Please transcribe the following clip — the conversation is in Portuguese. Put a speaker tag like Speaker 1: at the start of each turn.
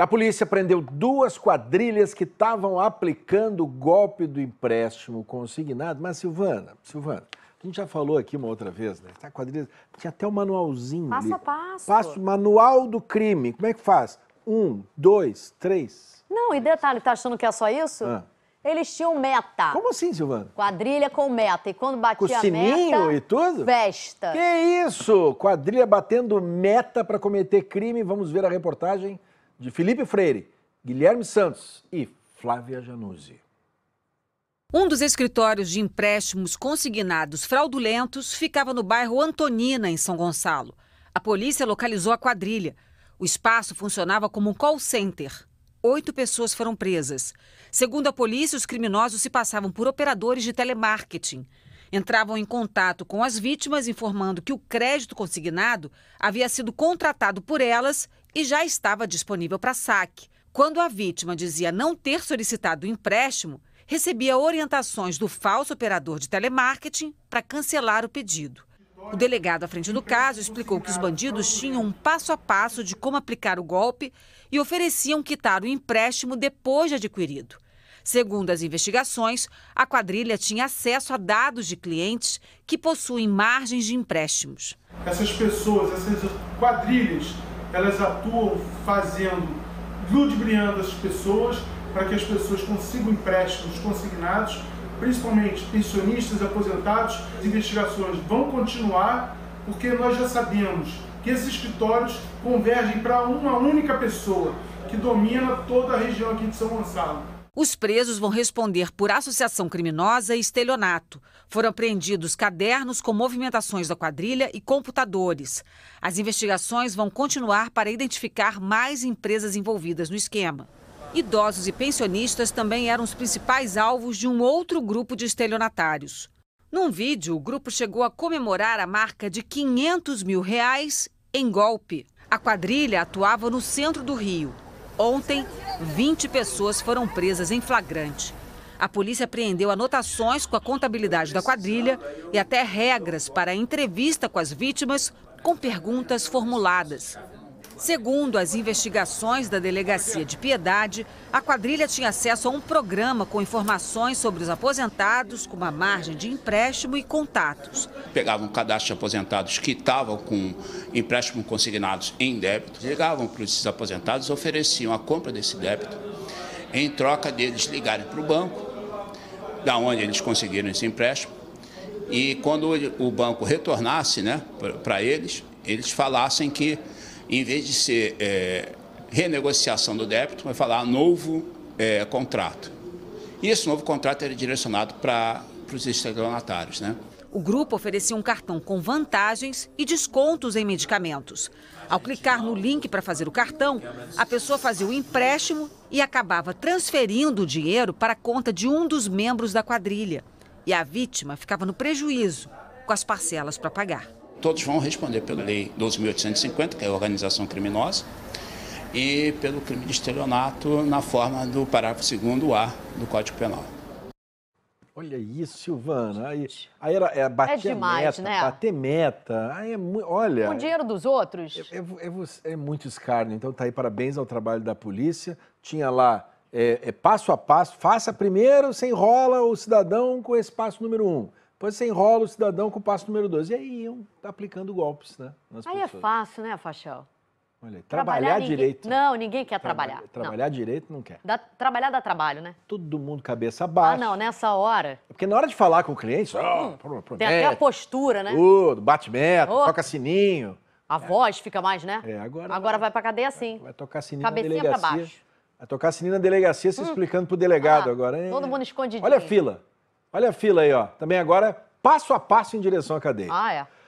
Speaker 1: A polícia prendeu duas quadrilhas que estavam aplicando o golpe do empréstimo consignado. Mas, Silvana, Silvana, a gente já falou aqui uma outra vez, né? Essa tá, quadrilha tinha até o um manualzinho. Passo ali. a passo. Passo, manual do crime. Como é que faz? Um, dois, três.
Speaker 2: Não, e detalhe, tá achando que é só isso? Ah. Eles tinham meta. Como assim, Silvana? Quadrilha com meta. E quando batia com o sininho meta, e tudo? Festa. Que
Speaker 1: isso? Quadrilha batendo meta para cometer crime. Vamos ver a reportagem de Felipe Freire, Guilherme Santos e Flávia Januzzi.
Speaker 2: Um dos escritórios de empréstimos consignados fraudulentos ficava no bairro Antonina, em São Gonçalo. A polícia localizou a quadrilha. O espaço funcionava como um call center. Oito pessoas foram presas. Segundo a polícia, os criminosos se passavam por operadores de telemarketing entravam em contato com as vítimas informando que o crédito consignado havia sido contratado por elas e já estava disponível para saque. Quando a vítima dizia não ter solicitado o empréstimo, recebia orientações do falso operador de telemarketing para cancelar o pedido. O delegado à frente do caso explicou que os bandidos tinham um passo a passo de como aplicar o golpe e ofereciam quitar o empréstimo depois de adquirido. Segundo as investigações, a quadrilha tinha acesso a dados de clientes que possuem margens de empréstimos.
Speaker 1: Essas pessoas, essas quadrilhas, elas atuam fazendo, ludibriando as pessoas para que as pessoas consigam empréstimos consignados, principalmente pensionistas, aposentados. As investigações vão continuar porque nós já sabemos que esses escritórios convergem para uma única pessoa que domina toda a região aqui de São Gonçalo.
Speaker 2: Os presos vão responder por associação criminosa e estelionato. Foram apreendidos cadernos com movimentações da quadrilha e computadores. As investigações vão continuar para identificar mais empresas envolvidas no esquema. Idosos e pensionistas também eram os principais alvos de um outro grupo de estelionatários. Num vídeo, o grupo chegou a comemorar a marca de 500 mil reais em golpe. A quadrilha atuava no centro do Rio Ontem, 20 pessoas foram presas em flagrante. A polícia apreendeu anotações com a contabilidade da quadrilha e até regras para a entrevista com as vítimas com perguntas formuladas. Segundo as investigações da Delegacia de Piedade, a quadrilha tinha acesso a um programa com informações sobre os aposentados, com uma margem de empréstimo e contatos.
Speaker 3: Pegavam cadastros de aposentados que estavam com empréstimo consignados em débito, ligavam para esses aposentados, ofereciam a compra desse débito, em troca deles ligarem para o banco, da onde eles conseguiram esse empréstimo, e quando o banco retornasse né, para eles, eles falassem que em vez de ser é, renegociação do débito, vai falar novo é, contrato. E esse novo contrato era direcionado para os estelionatários, né?
Speaker 2: O grupo oferecia um cartão com vantagens e descontos em medicamentos. Ao clicar no link para fazer o cartão, a pessoa fazia o empréstimo e acabava transferindo o dinheiro para a conta de um dos membros da quadrilha. E a vítima ficava no prejuízo com as parcelas para pagar
Speaker 3: todos vão responder pela Lei 12.850, que é a organização criminosa, e pelo crime de estelionato na forma do parágrafo 2 A do Código Penal.
Speaker 1: Olha isso, Silvana. Aí, aí era, era é, bater é demais, meta, né? bater meta. Aí é olha. Com o dinheiro dos outros. É, é, é, é, muito escárnio. Então tá aí, parabéns ao trabalho da polícia. Tinha lá é, passo a passo, faça primeiro, você enrola o cidadão com esse passo número um. Depois você enrola o cidadão com o passo número 2. E aí iam tá aplicando golpes, né? Nas aí é pessoas. é
Speaker 2: fácil, né, Faxel?
Speaker 1: Olha trabalhar, trabalhar ninguém... direito.
Speaker 2: Não, ninguém quer trabalhar. Trabalhar, trabalhar
Speaker 1: não. direito não quer.
Speaker 2: Dá, trabalhar dá trabalho, né? Todo mundo
Speaker 1: cabeça ah, baixa. Ah, não,
Speaker 2: nessa hora. É
Speaker 1: porque na hora de falar com o cliente, oh, tem até a
Speaker 2: postura, né?
Speaker 1: Tudo, bate meta, oh. toca sininho.
Speaker 2: A é. voz fica mais, né? É, agora. Agora vai, vai pra cadeia assim. Vai tocar sininho Cabecinha na delegacia. pra baixo.
Speaker 1: Vai tocar sininho na delegacia, se hum. explicando pro delegado ah, agora. hein? Todo mundo escondidinho. Olha a fila. Olha a fila aí, ó. Também agora passo a passo em direção à cadeia.
Speaker 2: Ah, é.